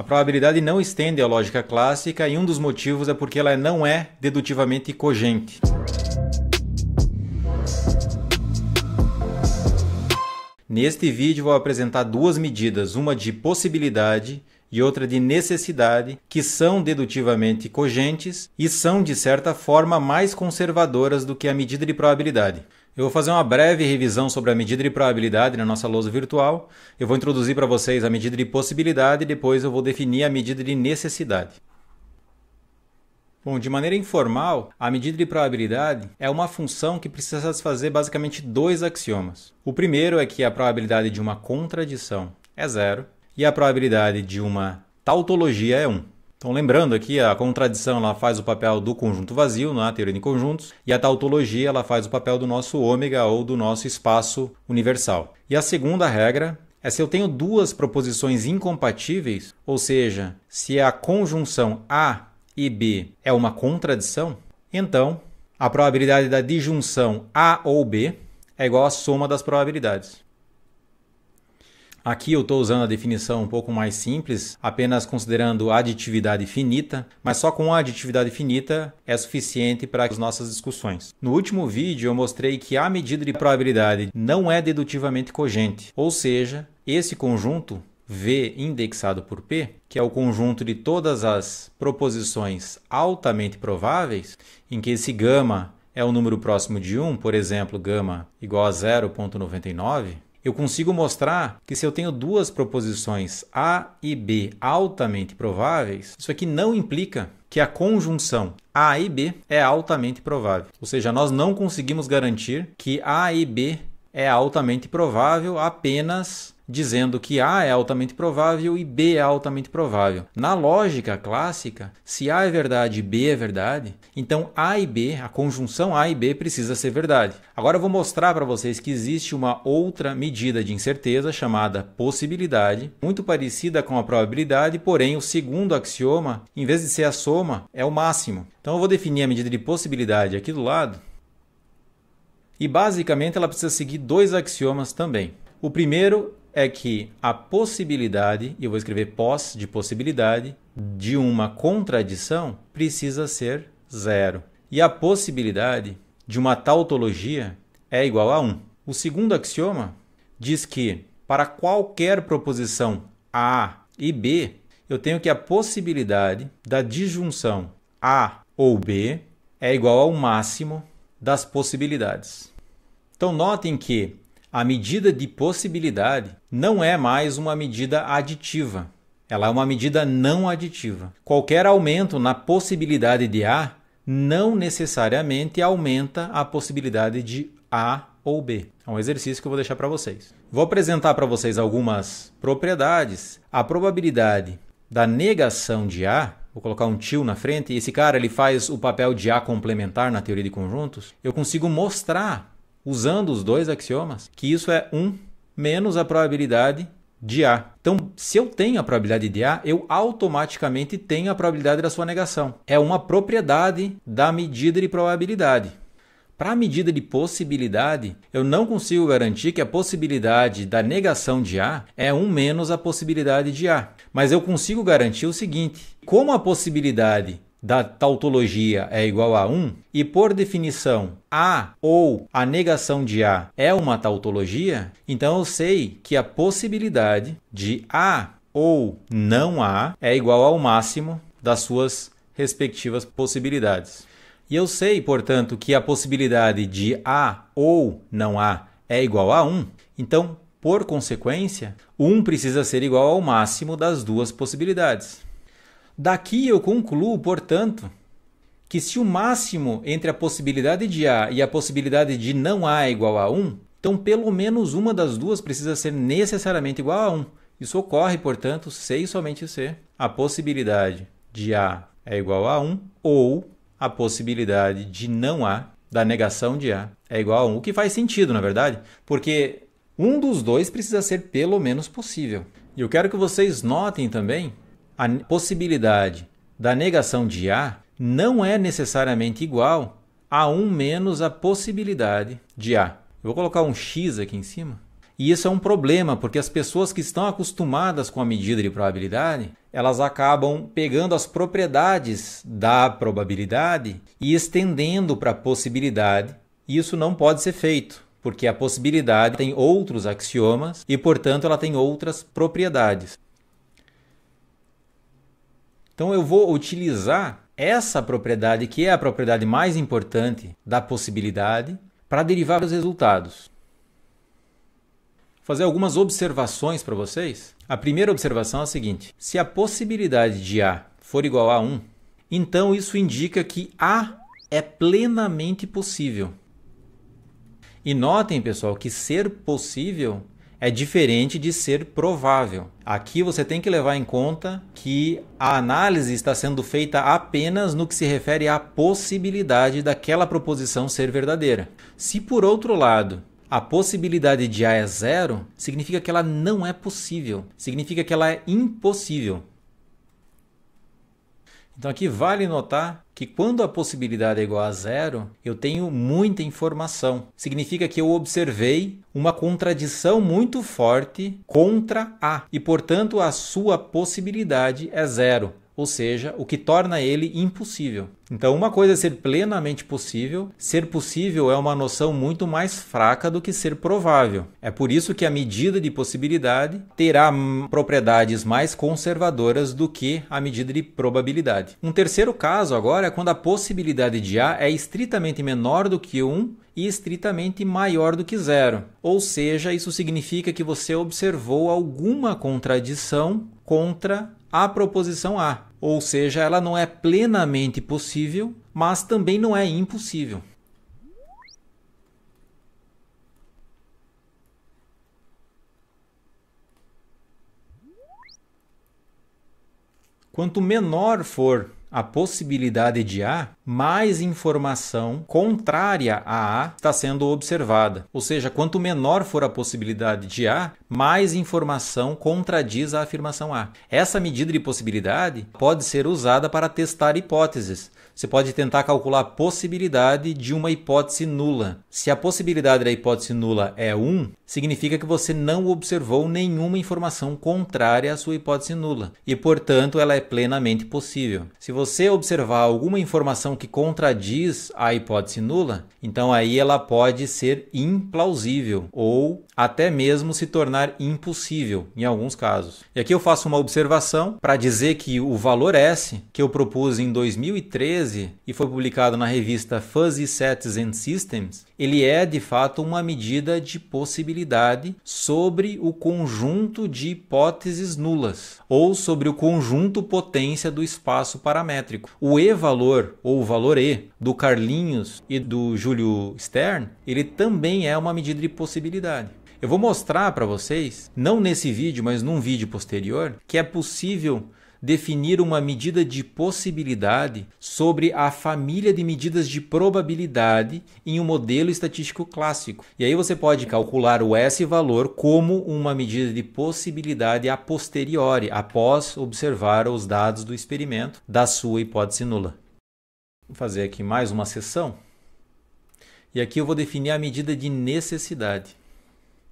A probabilidade não estende à lógica clássica e um dos motivos é porque ela não é dedutivamente cogente. Neste vídeo vou apresentar duas medidas, uma de possibilidade e outra de necessidade, que são dedutivamente cogentes e são, de certa forma, mais conservadoras do que a medida de probabilidade. Eu vou fazer uma breve revisão sobre a medida de probabilidade na nossa lousa virtual. Eu vou introduzir para vocês a medida de possibilidade e depois eu vou definir a medida de necessidade. Bom, de maneira informal, a medida de probabilidade é uma função que precisa satisfazer basicamente dois axiomas. O primeiro é que a probabilidade de uma contradição é zero e a probabilidade de uma tautologia é 1. Um. Então, lembrando aqui, a contradição ela faz o papel do conjunto vazio, na é? teoria de conjuntos, e a tautologia ela faz o papel do nosso ômega ou do nosso espaço universal. E a segunda regra é se eu tenho duas proposições incompatíveis, ou seja, se a conjunção A e B é uma contradição, então a probabilidade da disjunção A ou B é igual à soma das probabilidades. Aqui eu estou usando a definição um pouco mais simples, apenas considerando aditividade finita, mas só com a aditividade finita é suficiente para as nossas discussões. No último vídeo eu mostrei que a medida de probabilidade não é dedutivamente cogente, ou seja, esse conjunto V indexado por P, que é o conjunto de todas as proposições altamente prováveis, em que esse gama é um número próximo de 1, por exemplo, gama igual a 0.99, eu consigo mostrar que se eu tenho duas proposições A e B altamente prováveis, isso aqui não implica que a conjunção A e B é altamente provável. Ou seja, nós não conseguimos garantir que A e B é altamente provável apenas dizendo que A é altamente provável e B é altamente provável. Na lógica clássica, se A é verdade e B é verdade, então A e B, a conjunção A e B precisa ser verdade. Agora eu vou mostrar para vocês que existe uma outra medida de incerteza chamada possibilidade, muito parecida com a probabilidade, porém o segundo axioma, em vez de ser a soma, é o máximo. Então eu vou definir a medida de possibilidade aqui do lado. E basicamente ela precisa seguir dois axiomas também. O primeiro é que a possibilidade, e eu vou escrever pós de possibilidade, de uma contradição precisa ser zero. E a possibilidade de uma tautologia é igual a 1. O segundo axioma diz que para qualquer proposição A e B, eu tenho que a possibilidade da disjunção A ou B é igual ao máximo das possibilidades. Então notem que a medida de possibilidade não é mais uma medida aditiva, ela é uma medida não aditiva. Qualquer aumento na possibilidade de A não necessariamente aumenta a possibilidade de A ou B. É um exercício que eu vou deixar para vocês. Vou apresentar para vocês algumas propriedades. A probabilidade da negação de A, vou colocar um tio na frente, e esse cara ele faz o papel de A complementar na teoria de conjuntos. Eu consigo mostrar usando os dois axiomas, que isso é 1 menos a probabilidade de A. Então, se eu tenho a probabilidade de A, eu automaticamente tenho a probabilidade da sua negação. É uma propriedade da medida de probabilidade. Para a medida de possibilidade, eu não consigo garantir que a possibilidade da negação de A é 1 menos a possibilidade de A. Mas eu consigo garantir o seguinte: como a possibilidade da tautologia é igual a 1, e por definição A ou a negação de A é uma tautologia, então eu sei que a possibilidade de A ou não A é igual ao máximo das suas respectivas possibilidades. E eu sei, portanto, que a possibilidade de A ou não A é igual a 1. Então, por consequência, 1 precisa ser igual ao máximo das duas possibilidades. Daqui eu concluo, portanto, que se o máximo entre a possibilidade de A e a possibilidade de não A é igual a 1, então pelo menos uma das duas precisa ser necessariamente igual a 1. Isso ocorre, portanto, se e somente se a possibilidade de A é igual a 1 ou a possibilidade de não A, da negação de A, é igual a 1. O que faz sentido, na verdade, porque um dos dois precisa ser pelo menos possível. E eu quero que vocês notem também a possibilidade da negação de A não é necessariamente igual a 1 menos a possibilidade de A. Eu vou colocar um X aqui em cima. E isso é um problema, porque as pessoas que estão acostumadas com a medida de probabilidade, elas acabam pegando as propriedades da probabilidade e estendendo para a possibilidade. E isso não pode ser feito, porque a possibilidade tem outros axiomas e, portanto, ela tem outras propriedades. Então eu vou utilizar essa propriedade, que é a propriedade mais importante da possibilidade, para derivar os resultados. Vou fazer algumas observações para vocês. A primeira observação é a seguinte: se a possibilidade de A for igual a 1, então isso indica que A é plenamente possível. E notem, pessoal, que ser possível é diferente de ser provável. Aqui você tem que levar em conta que a análise está sendo feita apenas no que se refere à possibilidade daquela proposição ser verdadeira. Se por outro lado, a possibilidade de A é zero, significa que ela não é possível, significa que ela é impossível. Então aqui vale notar que quando a possibilidade é igual a zero, eu tenho muita informação. Significa que eu observei uma contradição muito forte contra A e, portanto, a sua possibilidade é zero ou seja, o que torna ele impossível. Então, uma coisa é ser plenamente possível, ser possível é uma noção muito mais fraca do que ser provável. É por isso que a medida de possibilidade terá propriedades mais conservadoras do que a medida de probabilidade. Um terceiro caso agora é quando a possibilidade de A é estritamente menor do que 1 e estritamente maior do que zero. Ou seja, isso significa que você observou alguma contradição contra à proposição A, ou seja, ela não é plenamente possível, mas também não é impossível. Quanto menor for a possibilidade de A, mais informação contrária a A está sendo observada. Ou seja, quanto menor for a possibilidade de A, mais informação contradiz a afirmação A. Essa medida de possibilidade pode ser usada para testar hipóteses. Você pode tentar calcular a possibilidade de uma hipótese nula. Se a possibilidade da hipótese nula é 1, significa que você não observou nenhuma informação contrária à sua hipótese nula e, portanto, ela é plenamente possível. Se você observar alguma informação que contradiz a hipótese nula, então aí ela pode ser implausível ou até mesmo se tornar impossível em alguns casos. E aqui eu faço uma observação para dizer que o valor S que eu propus em 2013 e foi publicado na revista Fuzzy Sets and Systems, ele é de fato uma medida de possibilidade sobre o conjunto de hipóteses nulas ou sobre o conjunto potência do espaço paramétrico paramétrico. O E valor ou o valor E do Carlinhos e do Júlio Stern, ele também é uma medida de possibilidade. Eu vou mostrar para vocês, não nesse vídeo, mas num vídeo posterior, que é possível definir uma medida de possibilidade sobre a família de medidas de probabilidade em um modelo estatístico clássico. E aí você pode calcular o S valor como uma medida de possibilidade a posteriori, após observar os dados do experimento da sua hipótese nula. Vou fazer aqui mais uma sessão. E aqui eu vou definir a medida de necessidade.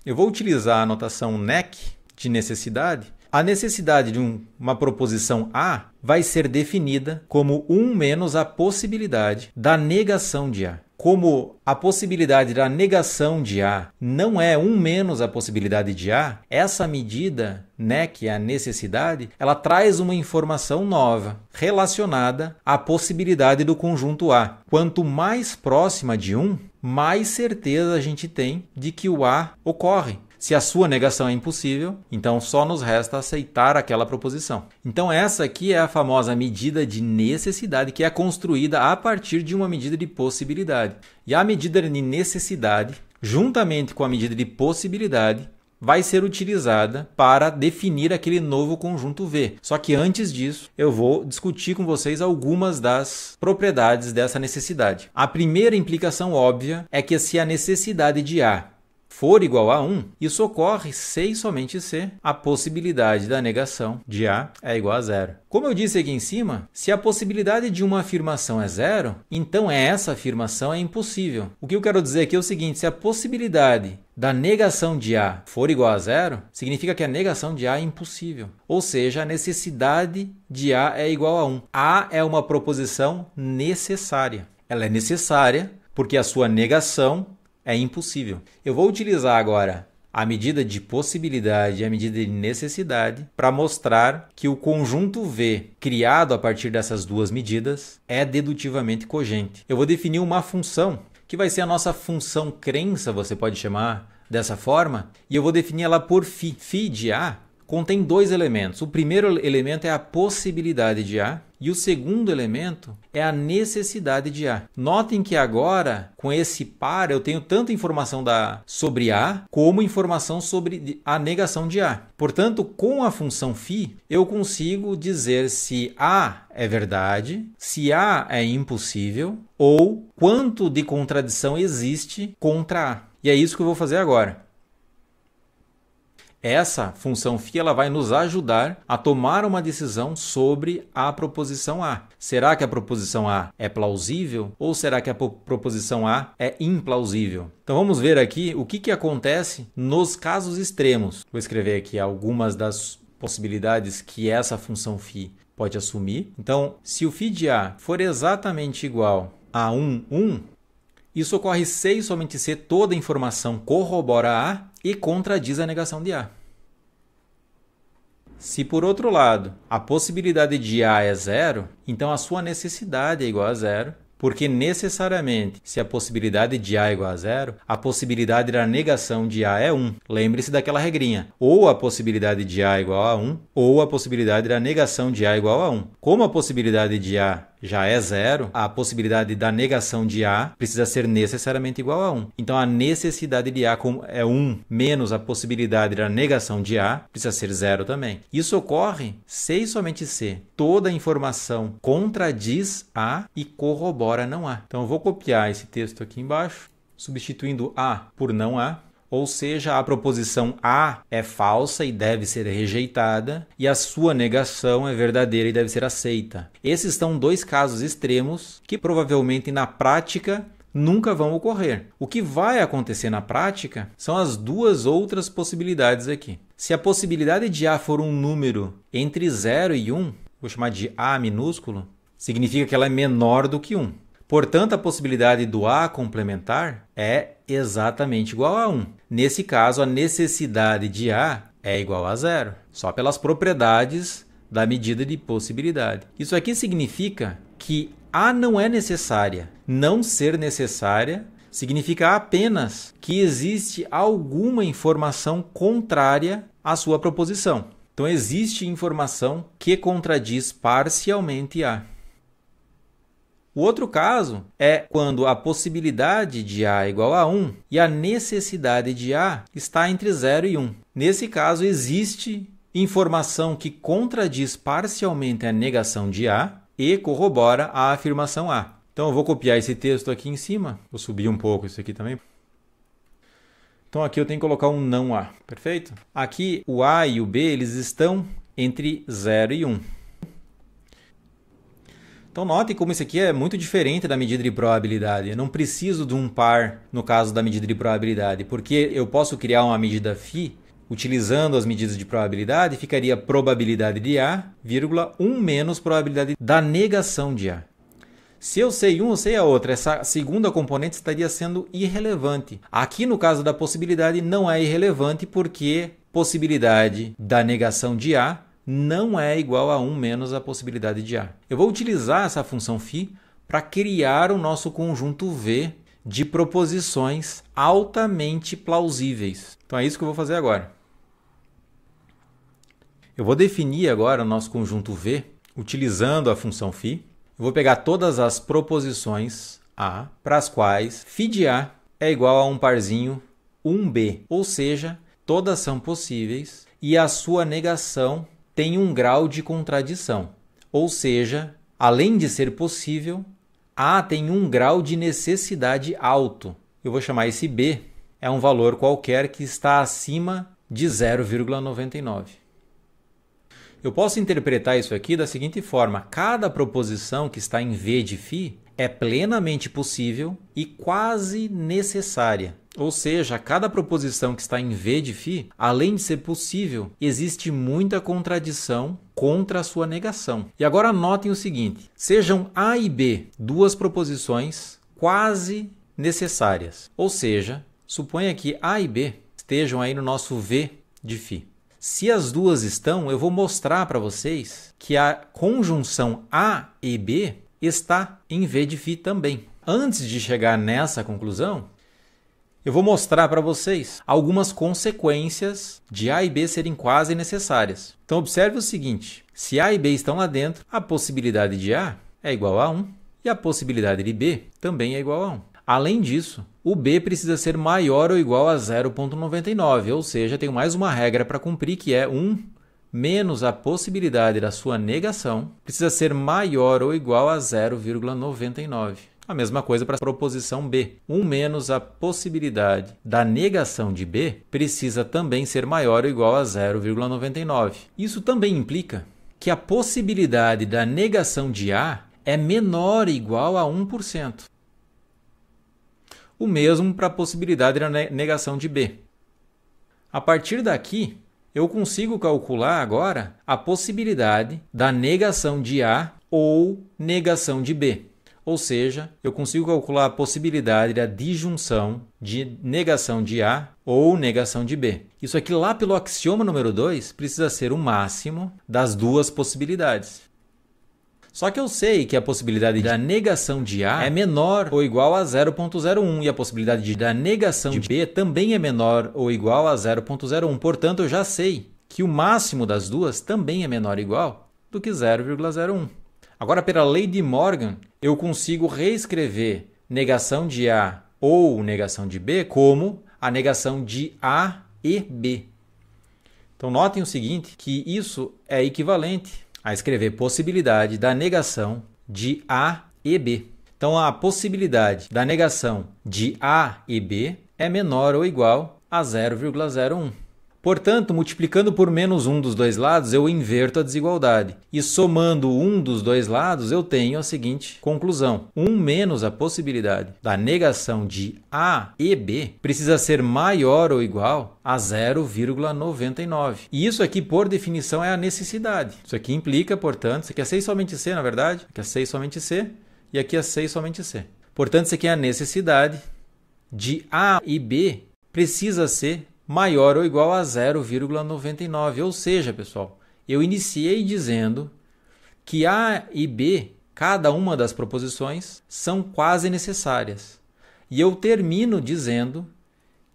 Eu vou utilizar a notação NEC de necessidade a necessidade de um, uma proposição A vai ser definida como 1 menos a possibilidade da negação de A. Como a possibilidade da negação de A não é 1 menos a possibilidade de A, essa medida, né, que é a necessidade, ela traz uma informação nova relacionada à possibilidade do conjunto A. Quanto mais próxima de 1, mais certeza a gente tem de que o A ocorre. Se a sua negação é impossível, então só nos resta aceitar aquela proposição. Então, essa aqui é a famosa medida de necessidade que é construída a partir de uma medida de possibilidade. E a medida de necessidade, juntamente com a medida de possibilidade, vai ser utilizada para definir aquele novo conjunto V. Só que antes disso, eu vou discutir com vocês algumas das propriedades dessa necessidade. A primeira implicação óbvia é que se a necessidade de A for igual a 1, isso ocorre se e somente se a possibilidade da negação de A é igual a zero. Como eu disse aqui em cima, se a possibilidade de uma afirmação é zero, então essa afirmação é impossível. O que eu quero dizer aqui é o seguinte: se a possibilidade da negação de A for igual a zero, significa que a negação de A é impossível. Ou seja, a necessidade de A é igual a 1. A é uma proposição necessária. Ela é necessária porque a sua negação é impossível. Eu vou utilizar agora a medida de possibilidade e a medida de necessidade para mostrar que o conjunto V criado a partir dessas duas medidas é dedutivamente cogente. Eu vou definir uma função que vai ser a nossa função crença, você pode chamar dessa forma, e eu vou definir ela por φ. φ de A contém dois elementos. O primeiro elemento é a possibilidade de A, e o segundo elemento é a necessidade de A. Notem que agora, com esse par, eu tenho tanto informação da, sobre A como informação sobre a negação de A. Portanto, com a função φ, eu consigo dizer se A é verdade, se A é impossível ou quanto de contradição existe contra A. E é isso que eu vou fazer agora. Essa função φ ela vai nos ajudar a tomar uma decisão sobre a proposição A. Será que a proposição A é plausível ou será que a proposição A é implausível? Então vamos ver aqui o que, que acontece nos casos extremos. Vou escrever aqui algumas das possibilidades que essa função φ pode assumir. Então, se o φ de A for exatamente igual a 1, 1, isso ocorre se e somente se toda a informação corrobora A e contradiz a negação de A. Se por outro lado a possibilidade de A é zero, então a sua necessidade é igual a zero, porque necessariamente, se a possibilidade de A é igual a zero, a possibilidade da negação de A é 1. Lembre-se daquela regrinha. Ou a possibilidade de A é igual a 1, ou a possibilidade da negação de A é igual a 1. Como a possibilidade de A já é zero, a possibilidade da negação de A precisa ser necessariamente igual a 1. Então a necessidade de A é 1 menos a possibilidade da negação de A precisa ser zero também. Isso ocorre se e somente se toda a informação contradiz A e corrobora não A. Então eu vou copiar esse texto aqui embaixo, substituindo A por não A ou seja, a proposição A é falsa e deve ser rejeitada, e a sua negação é verdadeira e deve ser aceita. Esses são dois casos extremos que provavelmente na prática nunca vão ocorrer. O que vai acontecer na prática são as duas outras possibilidades aqui. Se a possibilidade de A for um número entre 0 e 1, vou chamar de A minúsculo, significa que ela é menor do que 1. Portanto, a possibilidade do A complementar é exatamente igual a 1. Nesse caso, a necessidade de A é igual a zero, só pelas propriedades da medida de possibilidade. Isso aqui significa que A não é necessária. Não ser necessária significa apenas que existe alguma informação contrária à sua proposição. Então, existe informação que contradiz parcialmente A. O outro caso é quando a possibilidade de A é igual a 1 e a necessidade de A está entre 0 e 1. Nesse caso, existe informação que contradiz parcialmente a negação de A e corrobora a afirmação A. Então, eu vou copiar esse texto aqui em cima, vou subir um pouco isso aqui também. Então, aqui eu tenho que colocar um não A, perfeito? Aqui, o A e o B eles estão entre 0 e 1. Então notem como isso aqui é muito diferente da medida de probabilidade. Eu não preciso de um par no caso da medida de probabilidade, porque eu posso criar uma medida φ utilizando as medidas de probabilidade, ficaria probabilidade de A, vírgula, 1 menos probabilidade da negação de A. Se eu sei um, eu sei a outra. Essa segunda componente estaria sendo irrelevante. Aqui, no caso da possibilidade, não é irrelevante porque possibilidade da negação de A não é igual a 1 menos a possibilidade de A. Eu vou utilizar essa função φ para criar o nosso conjunto V de proposições altamente plausíveis. Então é isso que eu vou fazer agora. Eu vou definir agora o nosso conjunto V utilizando a função φ. Eu vou pegar todas as proposições A para as quais φ de A é igual a um parzinho 1b, ou seja, todas são possíveis e a sua negação tem um grau de contradição. Ou seja, além de ser possível, A tem um grau de necessidade alto. Eu vou chamar esse B, é um valor qualquer que está acima de 0,99. Eu posso interpretar isso aqui da seguinte forma: cada proposição que está em V de φ é plenamente possível e quase necessária. Ou seja, cada proposição que está em V de φ, além de ser possível, existe muita contradição contra a sua negação. E agora notem o seguinte: sejam A e B duas proposições quase necessárias. Ou seja, suponha que A e B estejam aí no nosso V de φ. Se as duas estão, eu vou mostrar para vocês que a conjunção A e B está em V de φ também. Antes de chegar nessa conclusão, eu vou mostrar para vocês algumas consequências de A e B serem quase necessárias. Então observe o seguinte, se A e B estão lá dentro, a possibilidade de A é igual a 1 e a possibilidade de B também é igual a 1. Além disso, o B precisa ser maior ou igual a 0,99, ou seja, tenho mais uma regra para cumprir que é 1 menos a possibilidade da sua negação, precisa ser maior ou igual a 0,99. A mesma coisa para a proposição B. 1 menos a possibilidade da negação de B precisa também ser maior ou igual a 0,99. Isso também implica que a possibilidade da negação de A é menor ou igual a 1%. O mesmo para a possibilidade da negação de B. A partir daqui, eu consigo calcular agora a possibilidade da negação de A ou negação de B. Ou seja, eu consigo calcular a possibilidade da disjunção de negação de A ou negação de B. Isso aqui, lá pelo axioma número 2, precisa ser o máximo das duas possibilidades. Só que eu sei que a possibilidade da negação de A é menor ou igual a 0.01 e a possibilidade de, da negação de B também é menor ou igual a 0.01. Portanto, eu já sei que o máximo das duas também é menor ou igual do que 0,01. Agora, pela lei de Morgan, eu consigo reescrever negação de A ou negação de B como a negação de A e B. Então, notem o seguinte, que isso é equivalente a escrever possibilidade da negação de A e B. Então, a possibilidade da negação de A e B é menor ou igual a 0,01. Portanto, multiplicando por menos um dos dois lados, eu inverto a desigualdade. E somando um dos dois lados, eu tenho a seguinte conclusão: 1 um menos a possibilidade da negação de A e B precisa ser maior ou igual a 0,99. E isso aqui, por definição, é a necessidade. Isso aqui implica, portanto, isso aqui é 6 somente C, na verdade, aqui é 6 somente C, e aqui é 6 somente C. Portanto, isso aqui é a necessidade de A e B precisa ser maior ou igual a 0,99. Ou seja, pessoal, eu iniciei dizendo que A e B, cada uma das proposições, são quase necessárias. E eu termino dizendo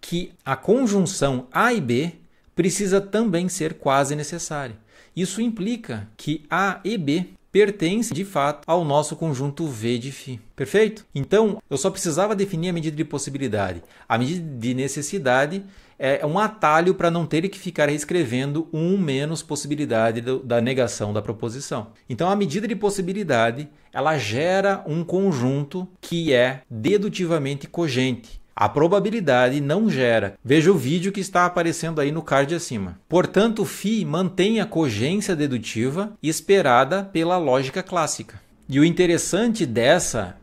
que a conjunção A e B precisa também ser quase necessária. Isso implica que A e B pertence de fato ao nosso conjunto V de φ. Perfeito? Então, eu só precisava definir a medida de possibilidade. A medida de necessidade é um atalho para não ter que ficar reescrevendo 1 menos possibilidade do, da negação da proposição. Então, a medida de possibilidade ela gera um conjunto que é dedutivamente cogente a probabilidade não gera. Veja o vídeo que está aparecendo aí no card acima. Portanto, φ mantém a cogência dedutiva esperada pela lógica clássica. E o interessante dessa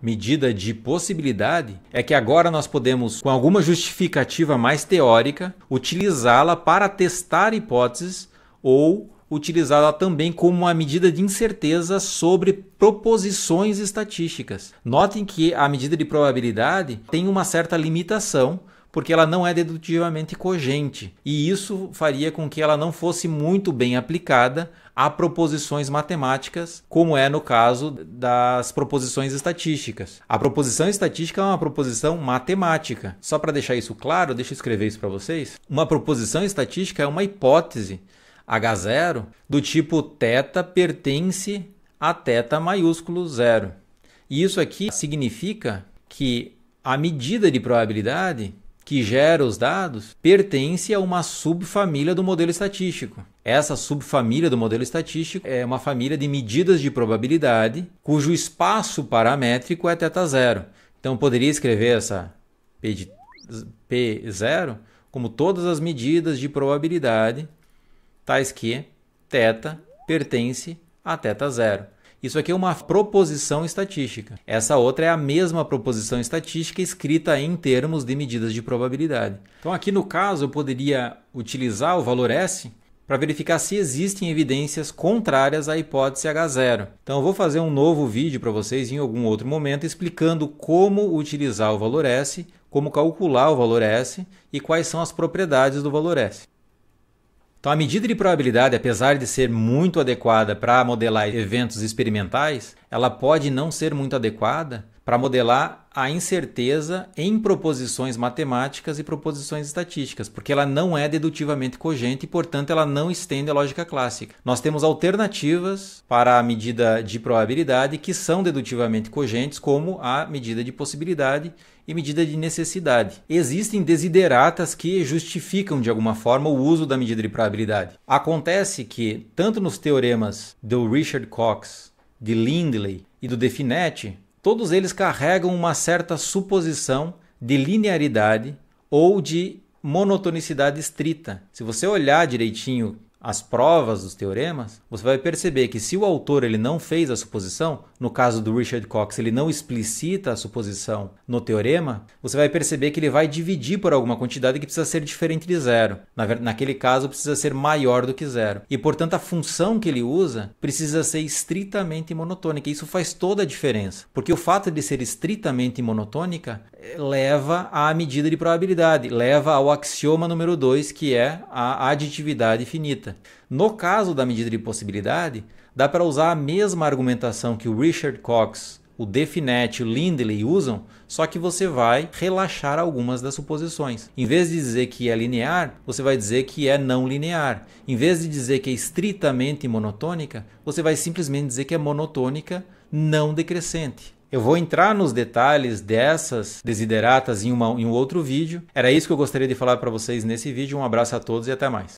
medida de possibilidade é que agora nós podemos, com alguma justificativa mais teórica, utilizá-la para testar hipóteses ou utilizada também como uma medida de incerteza sobre proposições estatísticas. Notem que a medida de probabilidade tem uma certa limitação, porque ela não é dedutivamente cogente, e isso faria com que ela não fosse muito bem aplicada a proposições matemáticas, como é no caso das proposições estatísticas. A proposição estatística é uma proposição matemática. Só para deixar isso claro, deixa eu escrever isso para vocês. Uma proposição estatística é uma hipótese H0 do tipo θ pertence a θ maiúsculo zero. E isso aqui significa que a medida de probabilidade que gera os dados pertence a uma subfamília do modelo estatístico. Essa subfamília do modelo estatístico é uma família de medidas de probabilidade cujo espaço paramétrico é θ zero. Então poderia escrever essa P de P0 como todas as medidas de probabilidade tais que θ pertence a θ0. Isso aqui é uma proposição estatística. Essa outra é a mesma proposição estatística escrita em termos de medidas de probabilidade. Então, aqui no caso, eu poderia utilizar o valor S para verificar se existem evidências contrárias à hipótese H0. Então, eu vou fazer um novo vídeo para vocês em algum outro momento explicando como utilizar o valor S, como calcular o valor S e quais são as propriedades do valor S. Então, a medida de probabilidade, apesar de ser muito adequada para modelar eventos experimentais, ela pode não ser muito adequada para modelar a incerteza em proposições matemáticas e proposições estatísticas, porque ela não é dedutivamente cogente e, portanto, ela não estende a lógica clássica. Nós temos alternativas para a medida de probabilidade que são dedutivamente cogentes, como a medida de possibilidade e medida de necessidade. Existem desideratas que justificam de alguma forma o uso da medida de probabilidade. Acontece que, tanto nos teoremas do Richard Cox, de Lindley e do Finetti todos eles carregam uma certa suposição de linearidade ou de monotonicidade estrita. Se você olhar direitinho as provas dos teoremas, você vai perceber que se o autor ele não fez a suposição, no caso do Richard Cox, ele não explicita a suposição no teorema, você vai perceber que ele vai dividir por alguma quantidade que precisa ser diferente de zero. Na, naquele caso, precisa ser maior do que zero. E, portanto, a função que ele usa precisa ser estritamente monotônica. Isso faz toda a diferença, porque o fato de ser estritamente monotônica eh, leva à medida de probabilidade, leva ao axioma número 2, que é a aditividade finita. No caso da medida de possibilidade, dá para usar a mesma argumentação que o Richard Cox, o Definet e o Lindley usam, só que você vai relaxar algumas das suposições. Em vez de dizer que é linear, você vai dizer que é não linear. Em vez de dizer que é estritamente monotônica, você vai simplesmente dizer que é monotônica não decrescente. Eu vou entrar nos detalhes dessas desideratas em, uma, em um outro vídeo. Era isso que eu gostaria de falar para vocês nesse vídeo. Um abraço a todos e até mais.